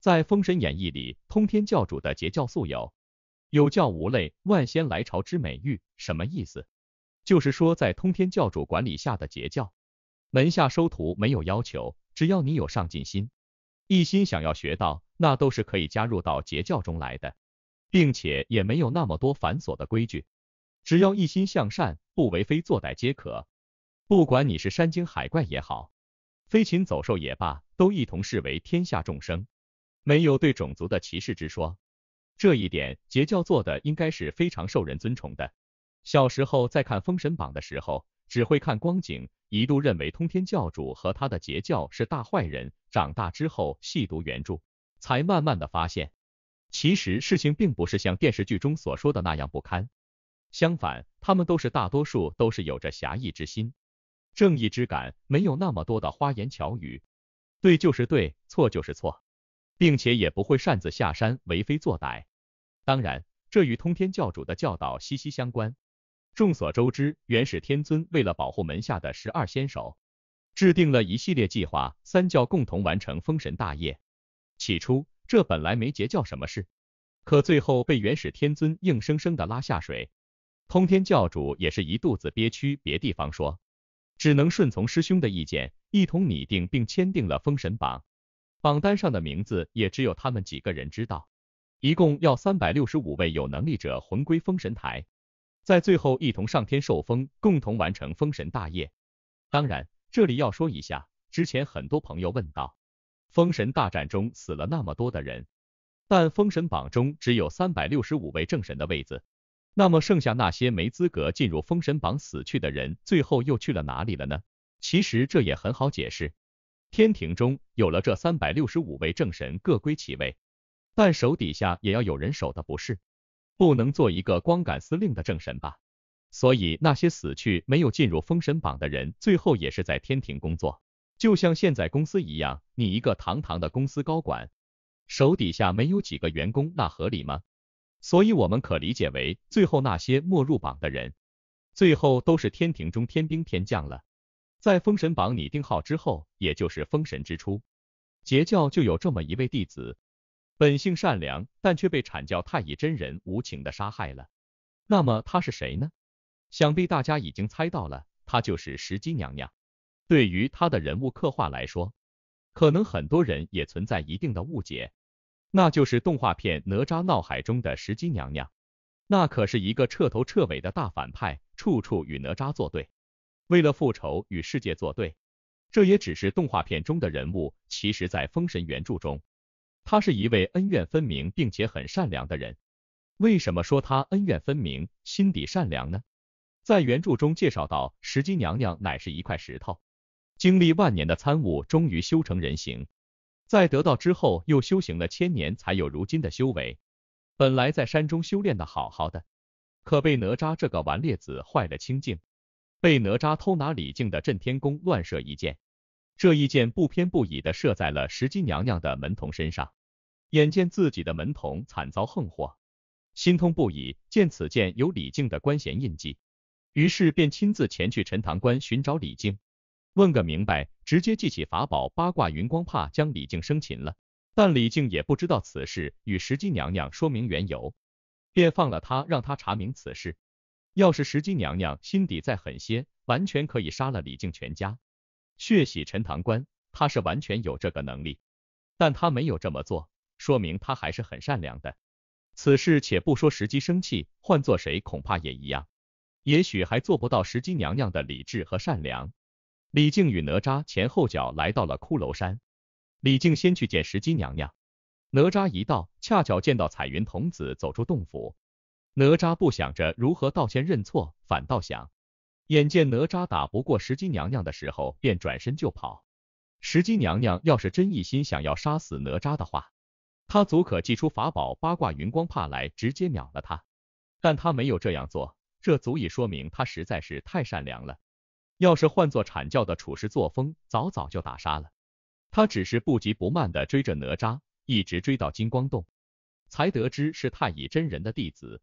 在《封神演义》里，通天教主的截教素有“有教无类，万仙来朝”之美誉，什么意思？就是说，在通天教主管理下的截教门下收徒没有要求，只要你有上进心，一心想要学道，那都是可以加入到截教中来的，并且也没有那么多繁琐的规矩，只要一心向善，不为非作歹皆可。不管你是山精海怪也好，飞禽走兽也罢，都一同视为天下众生。没有对种族的歧视之说，这一点截教做的应该是非常受人尊崇的。小时候在看《封神榜》的时候，只会看光景，一度认为通天教主和他的截教是大坏人。长大之后细读原著，才慢慢的发现，其实事情并不是像电视剧中所说的那样不堪。相反，他们都是大多数都是有着侠义之心、正义之感，没有那么多的花言巧语，对就是对，错就是错。并且也不会擅自下山为非作歹，当然，这与通天教主的教导息息相关。众所周知，元始天尊为了保护门下的十二仙手，制定了一系列计划，三教共同完成封神大业。起初，这本来没截教什么事，可最后被元始天尊硬生生的拉下水，通天教主也是一肚子憋屈，别地方说，只能顺从师兄的意见，一同拟定并签订了封神榜。榜单上的名字也只有他们几个人知道，一共要三百六十五位有能力者魂归封神台，在最后一同上天受封，共同完成封神大业。当然，这里要说一下，之前很多朋友问道，封神大战中死了那么多的人，但封神榜中只有三百六十五位正神的位子，那么剩下那些没资格进入封神榜死去的人，最后又去了哪里了呢？其实这也很好解释。天庭中有了这三百六十五位正神各归其位，但手底下也要有人守的不是，不能做一个光杆司令的正神吧。所以那些死去没有进入封神榜的人，最后也是在天庭工作，就像现在公司一样，你一个堂堂的公司高管，手底下没有几个员工，那合理吗？所以我们可理解为，最后那些没入榜的人，最后都是天庭中天兵天将了。在封神榜拟定号之后，也就是封神之初，截教就有这么一位弟子，本性善良，但却被阐教太乙真人无情的杀害了。那么他是谁呢？想必大家已经猜到了，他就是石矶娘娘。对于她的人物刻画来说，可能很多人也存在一定的误解，那就是动画片《哪吒闹海》中的石矶娘娘，那可是一个彻头彻尾的大反派，处处与哪吒作对。为了复仇与世界作对，这也只是动画片中的人物。其实，在封神原著中，他是一位恩怨分明并且很善良的人。为什么说他恩怨分明、心底善良呢？在原著中介绍到，石矶娘娘乃是一块石头，经历万年的参悟，终于修成人形。在得到之后，又修行了千年，才有如今的修为。本来在山中修炼的好好的，可被哪吒这个顽劣子坏了清净。被哪吒偷拿李靖的震天弓乱射一箭，这一箭不偏不倚的射在了石矶娘娘的门童身上。眼见自己的门童惨遭横祸，心痛不已。见此箭有李靖的官衔印记，于是便亲自前去陈塘关寻找李靖，问个明白。直接祭起法宝八卦云光帕，将李靖生擒了。但李靖也不知道此事，与石矶娘娘说明缘由，便放了他，让他查明此事。要是石矶娘娘心底再狠些，完全可以杀了李靖全家，血洗陈塘关，她是完全有这个能力。但她没有这么做，说明她还是很善良的。此事且不说石矶生气，换做谁恐怕也一样，也许还做不到石矶娘娘的理智和善良。李靖与哪吒前后脚来到了骷髅山，李靖先去见石矶娘娘，哪吒一到，恰巧见到彩云童子走出洞府。哪吒不想着如何道歉认错，反倒想，眼见哪吒打不过石矶娘娘的时候，便转身就跑。石矶娘娘要是真一心想要杀死哪吒的话，她足可祭出法宝八卦云光帕来直接秒了他。但她没有这样做，这足以说明她实在是太善良了。要是换做阐教的处事作风，早早就打杀了。她只是不急不慢的追着哪吒，一直追到金光洞，才得知是太乙真人的弟子。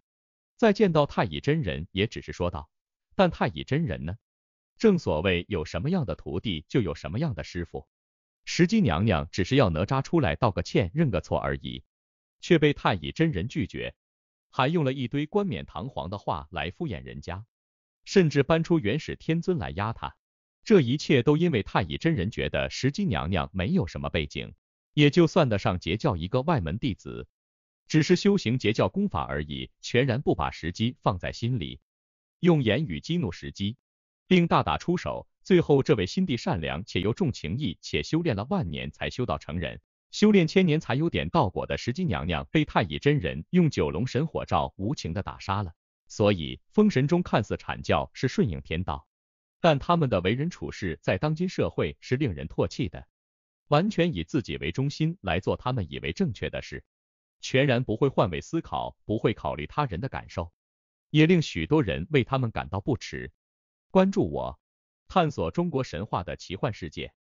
再见到太乙真人，也只是说道。但太乙真人呢？正所谓有什么样的徒弟，就有什么样的师傅。石矶娘娘只是要哪吒出来道个歉、认个错而已，却被太乙真人拒绝，还用了一堆冠冕堂皇的话来敷衍人家，甚至搬出元始天尊来压他。这一切都因为太乙真人觉得石矶娘娘没有什么背景，也就算得上截教一个外门弟子。只是修行截教功法而已，全然不把时机放在心里，用言语激怒时机，并大打出手。最后，这位心地善良且又重情义，且修炼了万年才修到成人，修炼千年才有点道果的石矶娘娘，被太乙真人用九龙神火罩无情的打杀了。所以，封神中看似阐教是顺应天道，但他们的为人处事在当今社会是令人唾弃的，完全以自己为中心来做他们以为正确的事。全然不会换位思考，不会考虑他人的感受，也令许多人为他们感到不耻。关注我，探索中国神话的奇幻世界。